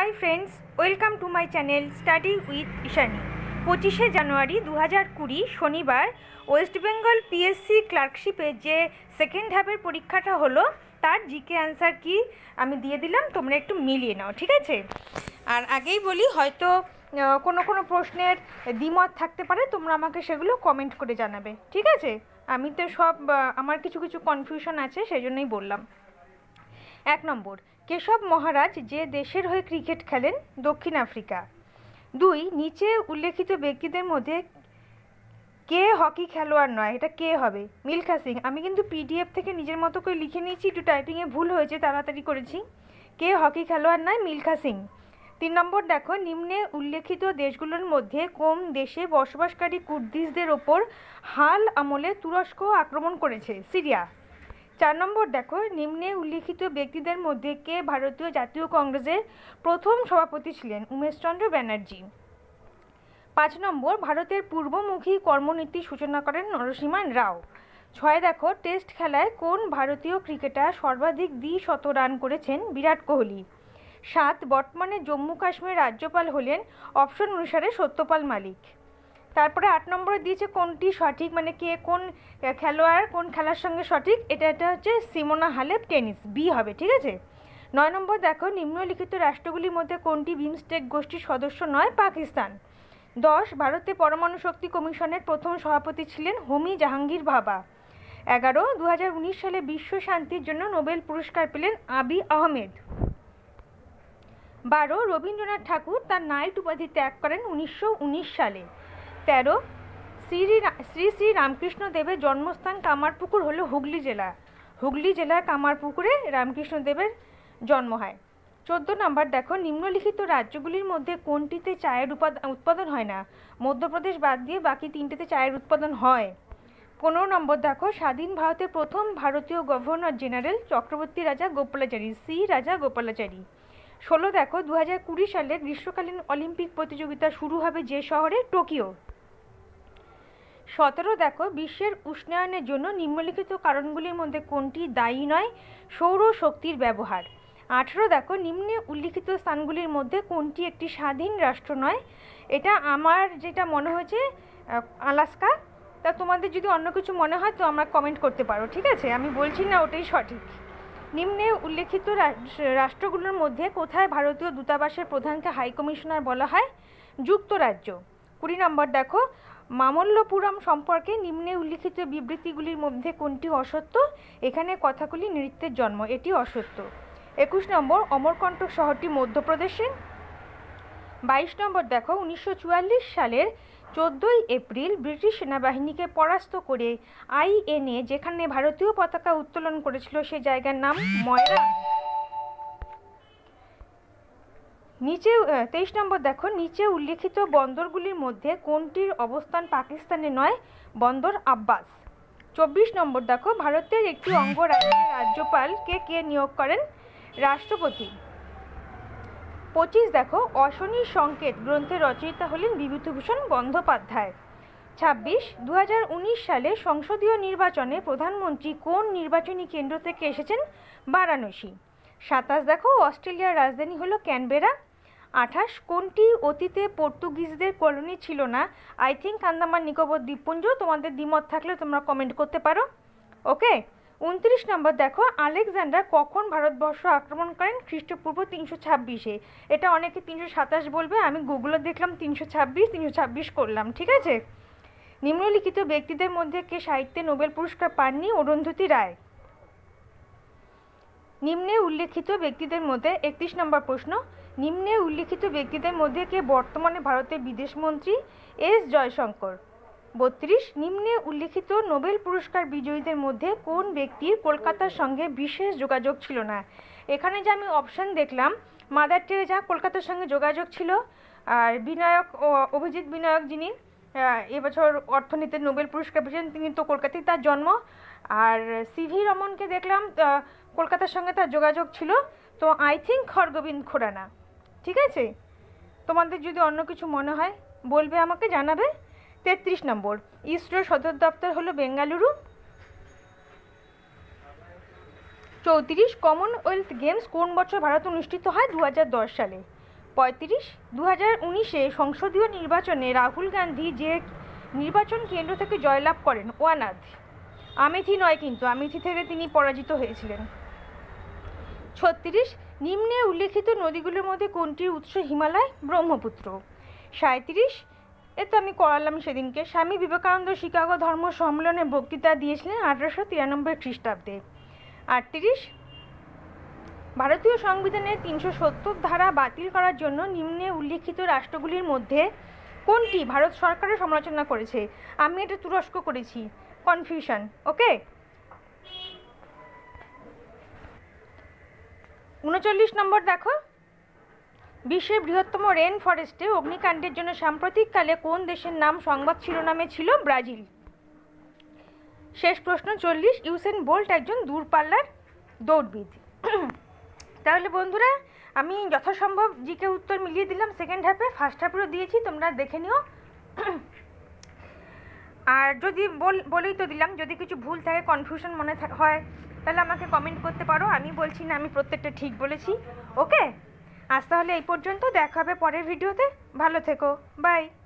high friends welcome to my channel study with Ishani পঁচিশে জানুয়ারি দু হাজার কুড়ি শনিবার ওয়েস্ট বেঙ্গল পিএসসি ক্লার্কশিপে যে সেকেন্ড হাফের পরীক্ষাটা হলো তার জিকে অ্যান্সার কি আমি দিয়ে দিলাম তোমরা একটু মিলিয়ে নাও ঠিক আছে আর আগেই বলি হয়তো কোনো কোনো প্রশ্নের দ্বিমত থাকতে পারে তোমরা আমাকে সেগুলো কমেন্ট করে জানাবে ঠিক আছে আমি তো সব আমার কিছু কিছু কনফিউশন আছে সেই জন্যই বললাম এক নম্বর কেশব মহারাজ যে দেশের হয়ে ক্রিকেট খেলেন দক্ষিণ আফ্রিকা দুই নিচে উল্লেখিত ব্যক্তিদের মধ্যে কে হকি খেলোয়াড় নয় এটা কে হবে মিল্খা সিং আমি কিন্তু পিডিএফ থেকে নিজের মতো করে লিখে নিয়েছি একটু টাইপিংয়ে ভুল হয়েছে তাড়াতাড়ি করেছি কে হকি খেলোয়াড় নয় মিল্খা সিং তিন নম্বর দেখো নিম্নে উল্লেখিত দেশগুলোর মধ্যে কোন দেশে বসবাসকারী কুর্দিসদের ওপর হাল আমলে তুরস্ক আক্রমণ করেছে সিরিয়া চার নম্বর দেখো নিম্নে উল্লিখিত ব্যক্তিদের মধ্যে কে ভারতীয় জাতীয় কংগ্রেসের প্রথম সভাপতি ছিলেন উমেশচন্দ্র ব্যানার্জি পাঁচ নম্বর ভারতের পূর্বমুখী কর্মনীতি সূচনা করেন নরসিমান রাও ছয় দেখো টেস্ট খেলায় কোন ভারতীয় ক্রিকেটার সর্বাধিক দ্বিশত রান করেছেন বিরাট কোহলি সাত বর্তমানে জম্মু কাশ্মীর রাজ্যপাল হলেন অপশন অনুসারে সত্যপাল মালিক তারপরে আট নম্বরে দিয়েছে কোনটি সঠিক মানে কে কোন খেলোয়াড় কোন খেলার সঙ্গে সঠিক এটা এটা হচ্ছে সিমোনা হালেপ টেনিস বি হবে ঠিক আছে নয় নম্বর দেখো নিম্নলিখিত রাষ্ট্রগুলির মধ্যে কোনটি বিমস্টেক গোষ্ঠীর সদস্য নয় পাকিস্তান দশ ভারতে পরমাণু শক্তি কমিশনের প্রথম সভাপতি ছিলেন হোমি জাহাঙ্গীর ভাবা এগারো দু সালে বিশ্ব শান্তির জন্য নোবেল পুরস্কার পেলেন আবি আহমেদ বারো রবীন্দ্রনাথ ঠাকুর তার নাইট উপাধি ত্যাগ করেন উনিশশো সালে তেরো শ্রী শ্রী শ্রী রামকৃষ্ণ দেবের জন্মস্থান কামারপুকুর হলো হুগলি জেলা হুগলি জেলার কামারপুকুরে রামকৃষ্ণ দেবের জন্ম হয় চোদ্দ নম্বর দেখো নিম্নলিখিত রাজ্যগুলির মধ্যে কোনটিতে চায়ের উৎপাদন হয় না মধ্যপ্রদেশ বাদ দিয়ে বাকি তিনটিতে চায়ের উৎপাদন হয় পনেরো নম্বর দেখো স্বাধীন ভারতের প্রথম ভারতীয় গভর্নর জেনারেল চক্রবর্তী রাজা গোপালাচারী সি রাজা গোপালাচারী ষোলো দেখো দু হাজার কুড়ি সালে গ্রীষ্মকালীন অলিম্পিক প্রতিযোগিতা শুরু হবে যে শহরে টোকিও সতেরো দেখো বিশ্বের উষ্ণায়নের জন্য নিম্নলিখিত কারণগুলির মধ্যে কোনটি দায়ী নয় সৌর শক্তির ব্যবহার আঠেরো দেখো নিম্নে উল্লিখিত স্থানগুলির মধ্যে কোনটি একটি স্বাধীন রাষ্ট্র নয় এটা আমার যেটা মনে হয়েছে আলাস্কা তা তোমাদের যদি অন্য কিছু মনে হয় তো আমরা কমেন্ট করতে পারো ঠিক আছে আমি বলছি না ওটাই সঠিক নিম্নে উল্লেখিত রাষ্ট্রগুলোর মধ্যে কোথায় ভারতীয় দূতাবাসের প্রধানকে হাইকমিশনার বলা হয় যুক্তরাজ্য কুড়ি নম্বর দেখো মামল্লপুরম সম্পর্কে নিম্নে উল্লিখিত বিবৃতিগুলির মধ্যে কোনটি অসত্য এখানে কথাগুলি নৃত্যের জন্ম এটি অসত্য একুশ নম্বর অমরকণ্ঠ শহরটি মধ্যপ্রদেশে বাইশ নম্বর দেখো উনিশশো সালের চোদ্দোই এপ্রিল ব্রিটিশ সেনাবাহিনীকে পরাস্ত করে আইএনএ যেখানে ভারতীয় পতাকা উত্তোলন করেছিল সে জায়গার নাম ময়রা নিচে তেইশ নম্বর দেখো নিচে উল্লেখিত বন্দরগুলির মধ্যে কোনটির অবস্থান পাকিস্তানে নয় বন্দর আব্বাস চব্বিশ নম্বর দেখো ভারতের একটি অঙ্গরাজ্যের রাজ্যপালকে কে নিয়োগ করেন রাষ্ট্রপতি পঁচিশ দেখো অশনির সংকেত গ্রন্থে রচয়িতা হলেন বিভূতিভূষণ বন্দ্যোপাধ্যায় ছাব্বিশ দু সালে সংসদীয় নির্বাচনে প্রধানমন্ত্রী কোন নির্বাচনী কেন্দ্র থেকে এসেছেন বারাণসী সাতাশ দেখো অস্ট্রেলিয়ার রাজধানী হলো ক্যানবেরা আঠাশ কোনটি অতীতে পর্তুগিজদের কলোনি ছিল না আই থিঙ্ক আন্দামান নিকোবর দ্বীপপুঞ্জ তোমাদের দ্বিমত থাকলে তোমরা কমেন্ট করতে পারো ওকে উনত্রিশ নম্বর দেখো আলেকজান্ডার কখন ভারতবর্ষ আক্রমণ করেন খ্রিস্টপূর্ব তিনশো ছাব্বিশে এটা অনেকে তিনশো সাতাশ বলবে আমি গুগলে দেখলাম তিনশো ছাব্বিশ তিনশো ছাব্বিশ করলাম ঠিক আছে নিম্নলিখিত ব্যক্তিদের মধ্যে কে সাহিত্যে নোবেল পুরস্কার পাননি অরুন্ধতী রায় নিম্নে উল্লেখিত ব্যক্তিদের মধ্যে একত্রিশ নম্বর প্রশ্ন নিম্নে উল্লিখিত ব্যক্তিদের মধ্যে কে বর্তমানে ভারতের বিদেশমন্ত্রী এস জয়শঙ্কর বত্রিশ নিম্নে উল্লিখিত নোবেল পুরস্কার বিজয়ীদের মধ্যে কোন ব্যক্তির কলকাতার সঙ্গে বিশেষ যোগাযোগ ছিল না এখানে যে আমি অপশন দেখলাম মাদার টেরেজা কলকাতার সঙ্গে যোগাযোগ ছিল আর বিনায়ক অভিজিৎ বিনায়ক যিনি এবছর অর্থনীতি নোবেল পুরস্কার পেয়েছেন তিনি তো কলকাতায় তার জন্ম আর সিভি রমনকে দেখলাম কলকাতার সঙ্গে তার যোগাযোগ ছিল তো আই থিঙ্ক হরগোবিন্দ খোরানা ঠিক আছে তোমাদের যদি অন্য কিছু মনে হয় বলবে আমাকে জানাবে তেত্রিশ নম্বর ইসরোর সদর দপ্তর হলো বেঙ্গালুরু চৌত্রিশ কমনওয়েলথ গেমস কোন বছর ভারত অনুষ্ঠিত হয় দু সালে পঁয়ত্রিশ দু হাজার উনিশে সংসদীয় নির্বাচনে রাহুল গান্ধী যে নির্বাচন কেন্দ্র থেকে জয়লাভ করেন ওয়ানাথ আমেথি নয় কিন্তু আমেথি থেকে তিনি পরাজিত হয়েছিলেন ছত্রিশ নিম্নে উল্লেখিত নদীগুলোর মধ্যে কোনটির উৎস হিমালয় ব্রহ্মপুত্র সাঁত্রিশ এ তো আমি করালাম সেদিনকে স্বামী বিবেকানন্দ শিকাগো ধর্ম সম্মেলনে বক্তৃতা দিয়েছিলেন আঠারোশো তিরানব্বই খ্রিস্টাব্দে আটত্রিশ ভারতীয় সংবিধানের তিনশো সত্তর ধারা বাতিল করার জন্য নিম্নে উল্লেখিত রাষ্ট্রগুলির মধ্যে কোনটি ভারত সরকারের সমালোচনা করেছে আমি এটা তুরস্ক করেছি কনফিউশন ওকে উনচল্লিশ নম্বর দেখো বিশ্বের বৃহত্তম রেন ফরেস্টে অগ্নিকাণ্ডের জন্য সাম্প্রতিককালে কোন দেশের নাম সংবাদ শিরোনামে ছিল ব্রাজিল শেষ প্রশ্ন চল্লিশ ইউসেন বোল্ট একজন দূরপাল্লার দৌড়বিদ তাহলে বন্ধুরা আমি যথাসম্ভব জিকে উত্তর মিলিয়ে দিলাম সেকেন্ড হাফে ফার্স্ট হাফেরও দিয়েছি তোমরা দেখে নিও আর যদি বলেই তো দিলাম যদি কিছু ভুল থাকে কনফিউশন মনে হয় তাহলে আমাকে কমেন্ট করতে পারো আমি বলছি না আমি প্রত্যেকটা ঠিক বলেছি ওকে আজ তাহলে এই পর্যন্ত দেখাবে পরের ভিডিওতে ভালো থেকো বাই